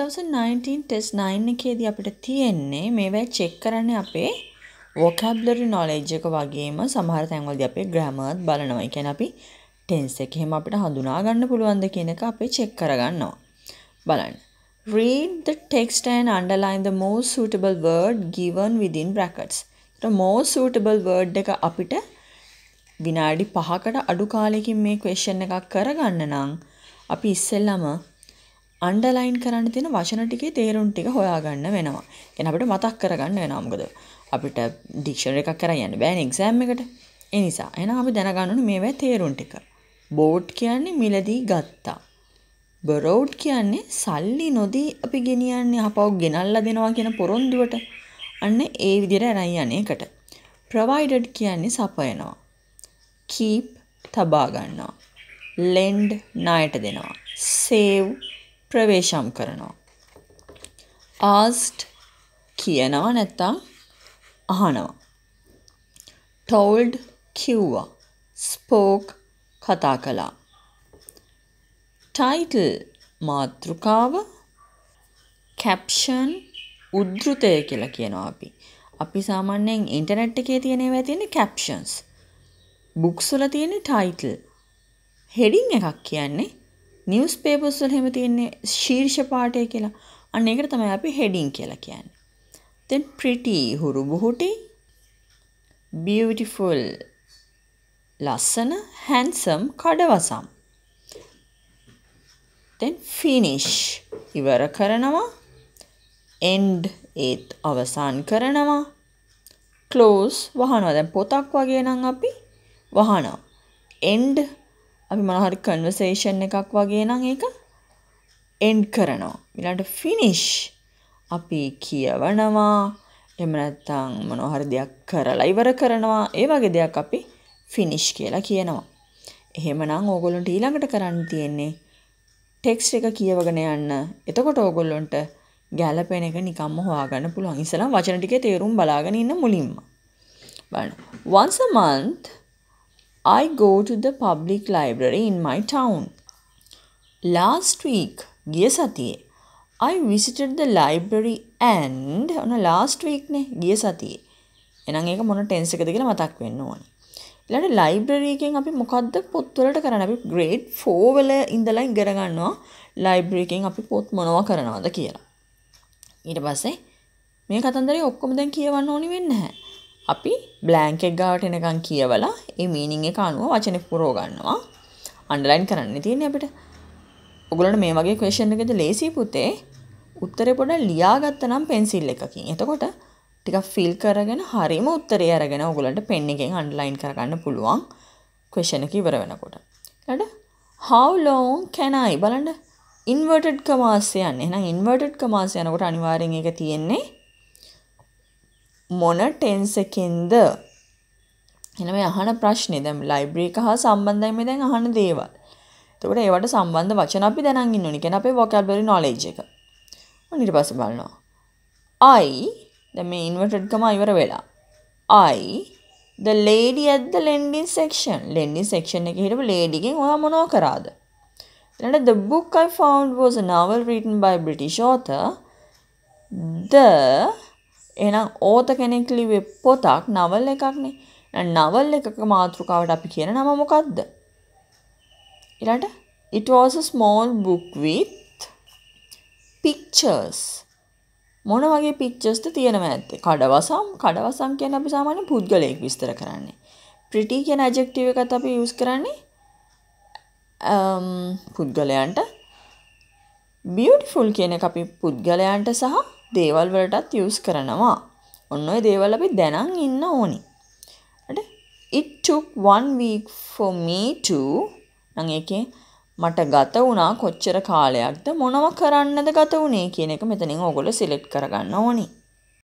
2019 test 9 එකේදී අපිට තියෙන්නේ මේවයි චෙක් කරන්නේ අපේ වොකැබ්ලරි නොලෙජ් එක වගේම සමහර තැන්වලදී අපේ ග්‍රැමර්ත් බලනවා. ඒ කියන්නේ අපි ටෙන්ස් එක එහෙම අපිට හඳුනා ගන්න පුළුවන්ද කියන එක අපි චෙක් කරගන්නවා. බලන්න. Read the text and underline the most suitable word given within brackets. ඒතර most suitable word එක අපිට විනාඩි 5කට අඩු කාලෙකින් මේ question එකක් කරගන්න නම් අපි ඉස්සෙල්ලාම අන්ඩර්ලයින් කරන්න තියෙන වචන ටිකේ තේරුම් ටික හොයාගන්න වෙනවා. එන අපිට මතක් කරගන්න වෙනවා මොකද අපිට ඩික්ෂනරි එකක් කරන් යන්න බෑනේ එක්සෑම් එකට. ඒ නිසා එහෙනම් අපි දැනගන්න ඕනේ මේවැ තේරුම් ටික. බෝඩ් කියන්නේ මිලදී ගත්තා. බරෝඩ් කියන්නේ සල්ලි නොදී අපි ගෙනියන්නේ අපව ගෙනල්ලා දෙනවා කියන පොරොන්දුවට. අන්න ඒ විදිහට අරන් යන එකට. provided කියන්නේ සපයනවා. keep තබා ගන්නවා. lend ණයට දෙනවා. save ප්‍රවේශම් කරනවා. asked කියනවා නැත්තම් අහනවා. told කිව්වා. spoke කතා කළා. title මාතෘකාව caption උද්ෘතය කියලා කියනවා අපි. අපි සාමාන්‍යයෙන් ඉන්ටර්නෙට් එකේ තියෙන ඒවා තියෙන්නේ captions. books වල තියෙන්නේ title. heading එකක් කියන්නේ නිවස් පේපර්ස් වල හැම තියෙන්නේ ශීර්ෂ පාඨය කියලා. අන්න ඒකට තමයි අපි හෙඩින් කියලා කියන්නේ. then pretty හුරු බුහුටි beautiful ලස්සන handsome කඩවසම් then finish ඉවර කරනවා end ඒත් අවසන් කරනවා close වහනවා දැන් පොතක් වගේ නම් අපි වහනවා end අපි මොනහරි කන්වර්සේෂන් එකක් වගේ නම් ඒක එන්ඩ් කරනවා. ඊළඟට ෆිනිෂ් අපි කියවනවා. එහෙම නැත්නම් මොනහරි දෙයක් කරලා ඉවර කරනවා. ඒ වගේ දෙයක් අපි ෆිනිෂ් කියලා කියනවා. එහෙමනම් ඕගොල්ලන්ට ඊළඟට කරන්න තියෙන්නේ ටෙක්ස් එක කියවගෙන යන්න. එතකොට ඕගොල්ලොන්ට ගැලපෙන එක නිකම්ම හොයාගන්න පුළුවන්. ඉස්සෙල්ලා වචන ටිකේ තේරුම් බලාගෙන ඉන්න මුලින්ම. බලන්න. Once a month I go to the public library in my town. Last week, ගිය සතියේ I visited the library and ඔන last week නේ ගිය සතියේ. එහෙනම් ඒක මොන tense එකද කියලා මතක් වෙන්න ඕනේ. ඊළඟට library එකෙන් අපි මොකද්ද පොත්වලට කරන්නේ? අපි grade 4 වල ඉඳලා ඉගෙන ගන්නවා library එකෙන් අපි පොත් මොනවා කරනවද කියලා. ඊට පස්සේ මේ කතන්දරේ ඔක්කොම දැන් කියවන්න ඕනි වෙන්නේ නැහැ. අපි බ්ලෑන්ක් එක ගාවට එනකන් කියවලා ඒ මීනින් එක අනුව වචන පුරව ගන්නවා. අන්ඩර්ලයින් කරන්න තියෙන්නේ අපිට. ඔගොල්ලන්ට මේ වගේ ක්වෙස්චන් එකද ලේසි පුතේ. උත්තරේ පොඩ්ඩක් ලියාගත්ත නම් පෙන්සිල් එකකින්. එතකොට ටිකක් ෆිල් කරගෙන හරිම උත්තරය අරගෙන ඔගොල්ලන්ට පෙන් එකෙන් අන්ඩර්ලයින් කරගන්න පුළුවන් ක්වෙස්චන් එක ඉවර වෙනකොට. ඊළඟට how long can I බලන්න inverted commas යන්නේ. එහෙනම් inverted commas යනකොට අනිවාර්යෙන් ඒක තියෙන්නේ මොන ටෙන්ස් එකෙන්ද? එහෙනම් මේ අහන ප්‍රශ්නේ දැන් ලයිබ්‍රරි එක හා සම්බන්ධයි මේ දැන් අහන දේවල්. එතකොට ඒවට සම්බන්ධ වචන අපි දැනන් ඉන්න ඕනේ. කියන්නේ අපේ vocabulary knowledge එක. ඔන්න ඊට පස්සේ බලනවා. I දැන් මේ inverted comma ඉවර වෙලා. I the lady at the lending section. lending section එකේ හිටපු lady ගෙන් ඔයා මොනව කරාද? ඊළඟට the book I found was a novel written by a British author. The එහෙනම් ඕත කෙනෙක් ලිව්වේ පොතක් නවල් එකක්නේ. එහෙනම් නවල් එකක මාතෘකාවට අපි කියන නම මොකක්ද? ඊළඟට it was a small book with pictures. මොන වගේ picturesද තියෙනව ඇත්තේ? කඩවසම්, කඩවසම් කියන්නේ අපි සාමාන්‍ය පුද්ගලයෙක් විස්තර කරන්නේ. pretty කියන adjective එකත් අපි use කරන්නේ um පුද්ගලයන්ට beautiful කියන එක අපි පුද්ගලයන්ට සහ දේවල් වලටත් යූස් කරනවා. ඔන්න ඔය දේවල් අපි දැනන් ඉන්න ඕනි. හරි? It took one week for me to නම් ඒකේ මට ගත වුණා කොච්චර කාලයක්ද මොනව කරන්නද ගත වුණේ කියන එක මෙතනින් ඕගොල්ලෝ සිලෙක්ට් කරගන්න ඕනේ.